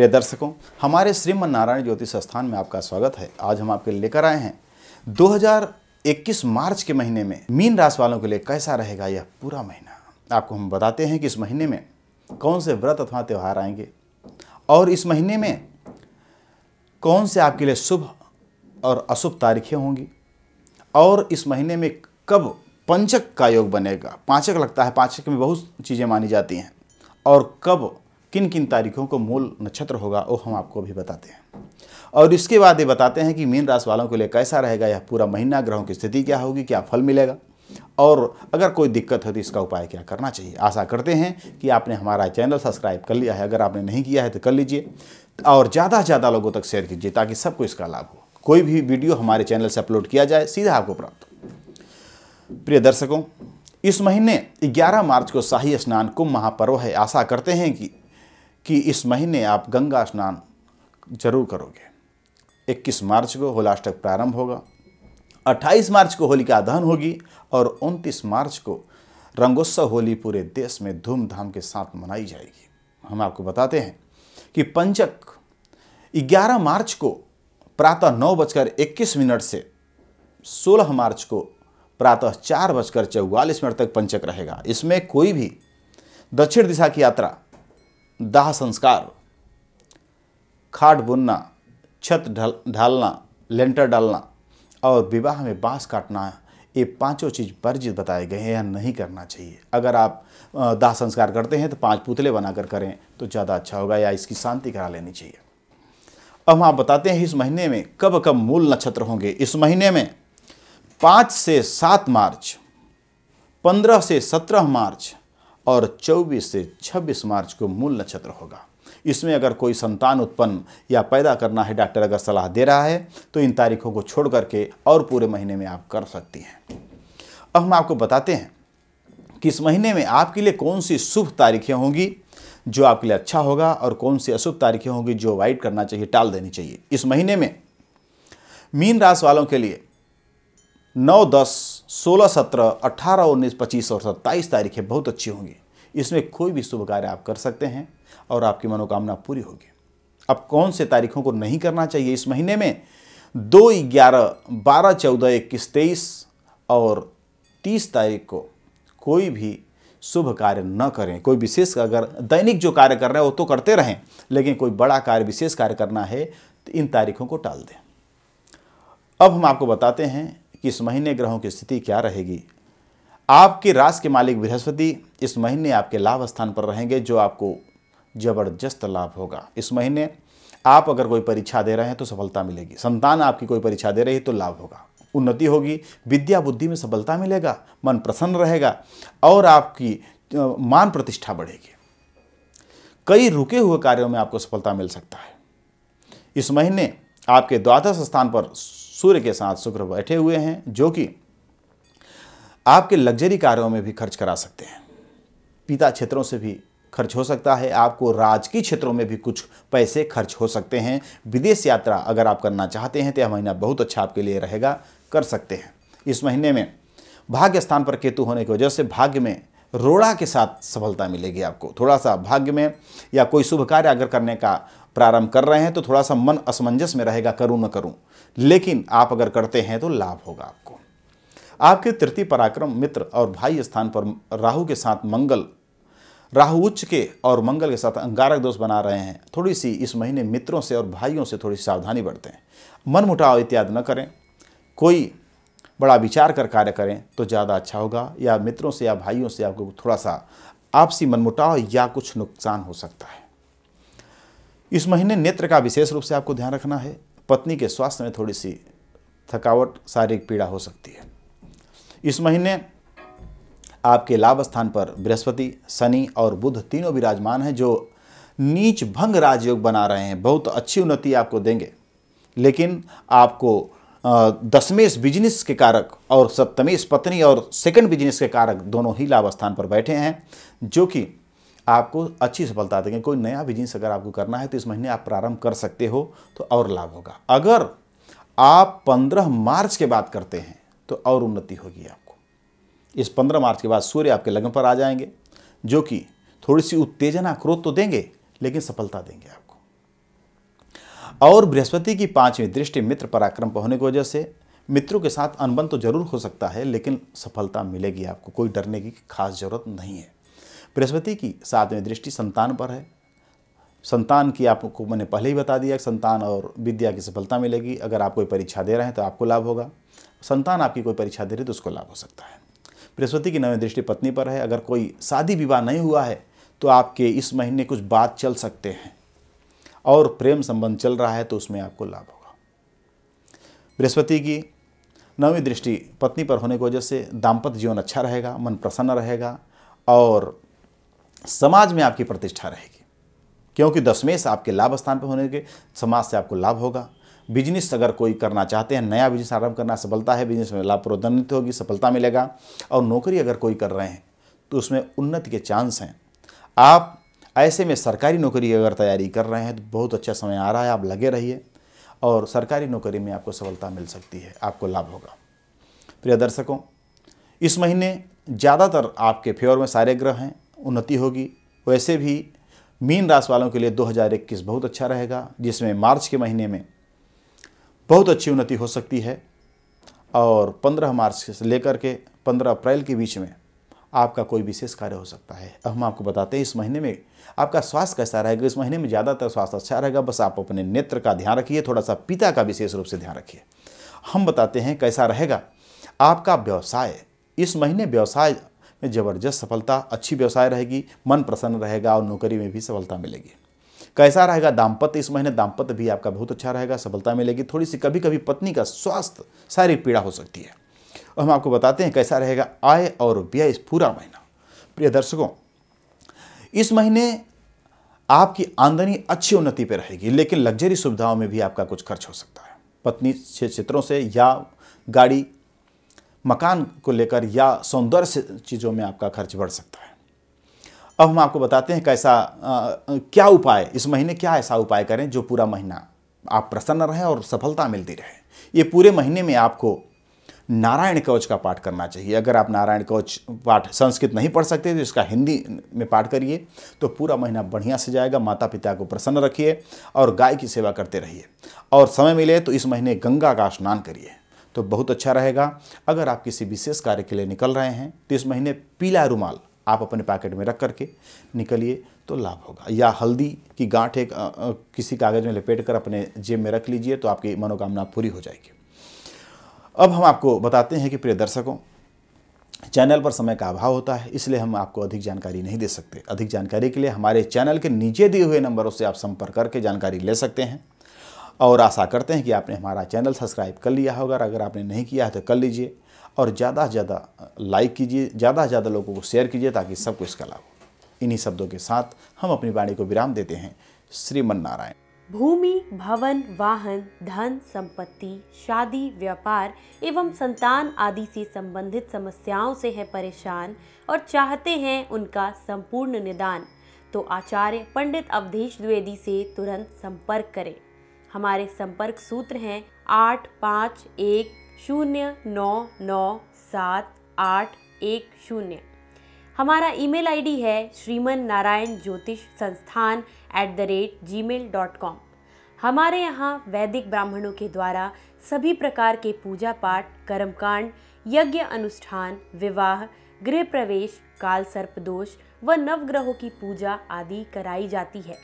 प्रिय दर्शकों हमारे श्रीमन नारायण ज्योतिष संस्थान में आपका स्वागत है आज हम आपके लेकर आए हैं 2021 मार्च के महीने में मीन राशि वालों के लिए कैसा रहेगा यह पूरा महीना आपको हम बताते हैं कि इस महीने में कौन से व्रत अथवा त्यौहार आएंगे और इस महीने में कौन से आपके लिए शुभ और अशुभ तारीखें होंगी और इस महीने में कब पंचक का योग बनेगा पाँचक लगता है पाँचक में बहुत चीज़ें मानी जाती हैं और कब किन किन तारीखों को मूल नक्षत्र होगा वो हम आपको भी बताते हैं और इसके बाद ये बताते हैं कि मीन राशि वालों के लिए कैसा रहेगा यह पूरा महीना ग्रहों की स्थिति क्या होगी क्या फल मिलेगा और अगर कोई दिक्कत हो तो इसका उपाय क्या करना चाहिए आशा करते हैं कि आपने हमारा चैनल सब्सक्राइब कर लिया है अगर आपने नहीं किया है तो कर लीजिए और ज़्यादा से ज़्यादा लोगों तक शेयर कीजिए ताकि सबको इसका लाभ हो कोई भी वीडियो हमारे चैनल से अपलोड किया जाए सीधा आपको प्राप्त हो प्रिय दर्शकों इस महीने 11 मार्च को शाही स्नान कुंभ महापर्व है आशा करते हैं कि कि इस महीने आप गंगा स्नान जरूर करोगे 21 मार्च को होलाष्टक प्रारंभ होगा 28 मार्च को होली का दहन होगी और 29 मार्च को रंगोत्सव होली पूरे देश में धूमधाम के साथ मनाई जाएगी हम आपको बताते हैं कि पंचक 11 मार्च को प्रातः नौ बजकर इक्कीस मिनट से 16 मार्च को प्रातः चार बजकर चौवालीस मिनट तक पंचक रहेगा इसमें कोई भी दक्षिण दिशा की यात्रा दाह संस्कार खाट बुनना छत ढल ढालना लेंटर डालना और विवाह में बांस काटना ये पांचों चीज़ वर्जित बताए गए हैं या नहीं करना चाहिए अगर आप दाह संस्कार करते हैं तो पांच पुतले बनाकर करें तो ज़्यादा अच्छा होगा या इसकी शांति करा लेनी चाहिए अब आप बताते हैं इस महीने में कब कब मूल नक्षत्र होंगे इस महीने में पाँच से सात मार्च पंद्रह से सत्रह मार्च और 24 से 26 मार्च को मूल नक्षत्र होगा इसमें अगर कोई संतान उत्पन्न या पैदा करना है डॉक्टर अगर सलाह दे रहा है तो इन तारीखों को छोड़ करके और पूरे महीने में आप कर सकती हैं अब हम आपको बताते हैं कि इस महीने में आपके लिए कौन सी शुभ तारीखें होंगी जो आपके लिए अच्छा होगा और कौन सी अशुभ तारीखें होंगी जो अवॉइड करना चाहिए टाल देनी चाहिए इस महीने में मीन राशि वालों के लिए नौ दस सोलह सत्रह अट्ठारह उन्नीस पच्चीस और सत्ताईस तारीखें बहुत अच्छी होंगी इसमें कोई भी शुभ कार्य आप कर सकते हैं और आपकी मनोकामना पूरी होगी अब कौन से तारीखों को नहीं करना चाहिए इस महीने में दो ग्यारह बारह चौदह इक्कीस तेईस और तीस तारीख को कोई भी शुभ कार्य न करें कोई विशेष अगर दैनिक जो कार्य कर रहे हैं वो तो करते रहें लेकिन कोई बड़ा कार्य विशेष कार्य करना है तो इन तारीखों को टाल दें अब हम आपको बताते हैं कि इस महीने ग्रहों की स्थिति क्या रहेगी आपके रास के मालिक बृहस्पति इस महीने आपके लाभ स्थान पर रहेंगे जो आपको जबरदस्त लाभ होगा इस महीने आप अगर कोई परीक्षा दे रहे हैं तो सफलता मिलेगी संतान आपकी कोई परीक्षा दे रही है तो लाभ होगा उन्नति होगी विद्या बुद्धि में सफलता मिलेगा मन प्रसन्न रहेगा और आपकी मान प्रतिष्ठा बढ़ेगी कई रुके हुए कार्यों में आपको सफलता मिल सकता है इस महीने आपके द्वादश स्थान पर सूर्य के साथ शुक्र बैठे हुए हैं जो कि आपके लग्जरी कार्यों में भी खर्च करा सकते हैं पिता क्षेत्रों से भी खर्च हो सकता है आपको राजकीय क्षेत्रों में भी कुछ पैसे खर्च हो सकते हैं विदेश यात्रा अगर आप करना चाहते हैं तो यह महीना बहुत अच्छा आपके लिए रहेगा कर सकते हैं इस महीने में भाग्य स्थान पर केतु होने की वजह से भाग्य में रोड़ा के साथ सफलता मिलेगी आपको थोड़ा सा भाग्य में या कोई शुभ कार्य अगर करने का प्रारंभ कर रहे हैं तो थोड़ा सा मन असमंजस में रहेगा करूं न करूं लेकिन आप अगर करते हैं तो लाभ होगा आपको आपके तृतीय पराक्रम मित्र और भाई स्थान पर राहु के साथ मंगल राहु उच्च के और मंगल के साथ अंगारक दोष बना रहे हैं थोड़ी सी इस महीने मित्रों से और भाइयों से थोड़ी सावधानी बरतें मन मुटाव इत्यादि न करें कोई बड़ा विचार कर कार्य करें तो ज़्यादा अच्छा होगा या मित्रों से या भाइयों से आपको थोड़ा सा आपसी मनमुटाव या कुछ नुकसान हो सकता है इस महीने नेत्र का विशेष रूप से आपको ध्यान रखना है पत्नी के स्वास्थ्य में थोड़ी सी थकावट शारीरिक पीड़ा हो सकती है इस महीने आपके लाभ स्थान पर बृहस्पति शनि और बुध तीनों विराजमान हैं जो नीच भंग राजयोग बना रहे हैं बहुत अच्छी उन्नति आपको देंगे लेकिन आपको दसमेश बिजनेस के कारक और सप्तमेश पत्नी और सेकंड बिजनेस के कारक दोनों ही लाभ स्थान पर बैठे हैं जो कि आपको अच्छी सफलता देंगे कोई नया बिजनेस अगर आपको करना है तो इस महीने आप प्रारंभ कर सकते हो तो और लाभ होगा अगर आप 15 मार्च के बाद करते हैं तो और उन्नति होगी आपको इस 15 मार्च के बाद सूर्य आपके लग्न पर आ जाएंगे जो कि थोड़ी सी उत्तेजना क्रोध तो देंगे लेकिन सफलता देंगे आपको और बृहस्पति की पांचवी दृष्टि मित्र पराक्रम पर होने की वजह से मित्रों के साथ अनबन तो जरूर हो सकता है लेकिन सफलता मिलेगी आपको कोई डरने की खास जरूरत नहीं है बृहस्पति की सातवीं दृष्टि संतान पर है संतान की आपको मैंने पहले ही बता दिया कि संतान और विद्या की सफलता मिलेगी अगर आप कोई परीक्षा दे रहे हैं तो आपको लाभ होगा संतान आपकी कोई परीक्षा दे रही है तो उसको लाभ हो सकता है बृहस्पति की नवी दृष्टि पत्नी पर है अगर कोई शादी विवाह नहीं हुआ है तो आपके इस महीने कुछ बात चल सकते हैं और प्रेम संबंध चल रहा है तो उसमें आपको लाभ होगा बृहस्पति की नवी दृष्टि पत्नी पर होने की वजह से दाम्पत्य जीवन अच्छा रहेगा मन प्रसन्न रहेगा और समाज में आपकी प्रतिष्ठा रहेगी क्योंकि दशमेश आपके लाभ स्थान पर होने के समाज से आपको लाभ होगा बिजनेस अगर कोई करना चाहते हैं नया बिजनेस आरंभ करना सफलता है बिजनेस में लाभ प्रोदनित होगी सफलता मिलेगा और नौकरी अगर कोई कर रहे हैं तो उसमें उन्नति के चांस हैं आप ऐसे में सरकारी नौकरी की अगर तैयारी कर रहे हैं तो बहुत अच्छा समय आ रहा है आप लगे रहिए और सरकारी नौकरी में आपको सफलता मिल सकती है आपको लाभ होगा प्रिय दर्शकों इस महीने ज़्यादातर आपके फेवर में सारे ग्रह हैं उन्नति होगी वैसे भी मीन राशि वालों के लिए 2021 बहुत अच्छा रहेगा जिसमें मार्च के महीने में बहुत अच्छी उन्नति हो सकती है और 15 मार्च से लेकर के 15 अप्रैल के बीच में आपका कोई विशेष कार्य हो सकता है अब हम आपको बताते हैं इस महीने में आपका स्वास्थ्य कैसा रहेगा इस महीने में ज़्यादातर स्वास्थ्य अच्छा रहेगा बस आप अपने नेत्र का ध्यान रखिए थोड़ा सा पिता का विशेष रूप से ध्यान रखिए हम बताते हैं कैसा रहेगा आपका व्यवसाय इस महीने व्यवसाय में जबरदस्त सफलता अच्छी व्यवसाय रहेगी मन प्रसन्न रहेगा और नौकरी में भी सफलता मिलेगी कैसा रहेगा दाम्पत्य इस महीने दाम्पत्य भी आपका बहुत अच्छा रहेगा सफलता मिलेगी थोड़ी सी कभी कभी पत्नी का स्वास्थ्य शारीरिक पीड़ा हो सकती है और हम आपको बताते हैं कैसा रहेगा आय और व्यय इस पूरा महीना प्रिय दर्शकों इस महीने आपकी आमदनी अच्छी उन्नति पर रहेगी लेकिन लग्जरी सुविधाओं में भी आपका कुछ खर्च हो सकता है पत्नी क्षेत्रों से या गाड़ी मकान को लेकर या सौंदर्य चीज़ों में आपका खर्च बढ़ सकता है अब हम आपको बताते हैं कैसा आ, क्या उपाय इस महीने क्या ऐसा उपाय करें जो पूरा महीना आप प्रसन्न रहें और सफलता मिलती रहे ये पूरे महीने में आपको नारायण कवच का पाठ करना चाहिए अगर आप नारायण कवच पाठ संस्कृत नहीं पढ़ सकते तो इसका हिंदी में पाठ करिए तो पूरा महीना बढ़िया से जाएगा माता पिता को प्रसन्न रखिए और गाय की सेवा करते रहिए और समय मिले तो इस महीने गंगा का स्नान करिए तो बहुत अच्छा रहेगा अगर आप किसी विशेष कार्य के लिए निकल रहे हैं तो इस महीने पीला रुमाल आप अपने पैकेट में रख करके निकलिए तो लाभ होगा या हल्दी की गांठ एक किसी कागज़ में लपेट कर अपने जेब में रख लीजिए तो आपकी मनोकामना पूरी हो जाएगी अब हम आपको बताते हैं कि प्रिय दर्शकों चैनल पर समय का अभाव होता है इसलिए हम आपको अधिक जानकारी नहीं दे सकते अधिक जानकारी के लिए हमारे चैनल के नीचे दिए हुए नंबरों से आप संपर्क करके जानकारी ले सकते हैं और आशा करते हैं कि आपने हमारा चैनल सब्सक्राइब कर लिया होगा अगर आपने नहीं किया है तो कर लीजिए और ज़्यादा से ज़्यादा लाइक कीजिए ज़्यादा से ज़्यादा लोगों को शेयर कीजिए ताकि सबको इसका लाभ हो इन्हीं शब्दों के साथ हम अपनी वाणी को विराम देते हैं श्रीमन नारायण भूमि भवन वाहन धन संपत्ति शादी व्यापार एवं संतान आदि से संबंधित समस्याओं से है परेशान और चाहते हैं उनका संपूर्ण निदान तो आचार्य पंडित अवधेश द्विवेदी से तुरंत संपर्क करें हमारे संपर्क सूत्र हैं आठ पाँच एक शून्य नौ नौ सात आठ एक शून्य हमारा ईमेल आईडी है श्रीमन Narayan Jyotish Sansthan at the rate Gmail dot com हमारे यहाँ वैदिक ब्राह्मणों के द्वारा सभी प्रकार के पूजा पाठ कर्मकांड यज्ञ अनुष्ठान विवाह गृह प्रवेश काल सर्पदोष व नवग्रहों की पूजा आदि कराई जाती है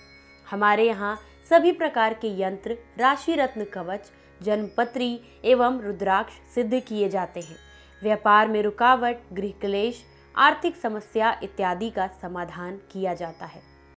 हमारे यहाँ सभी प्रकार के यंत्र राशि रत्न कवच जन्मपत्री एवं रुद्राक्ष सिद्ध किए जाते हैं व्यापार में रुकावट गृह क्लेश आर्थिक समस्या इत्यादि का समाधान किया जाता है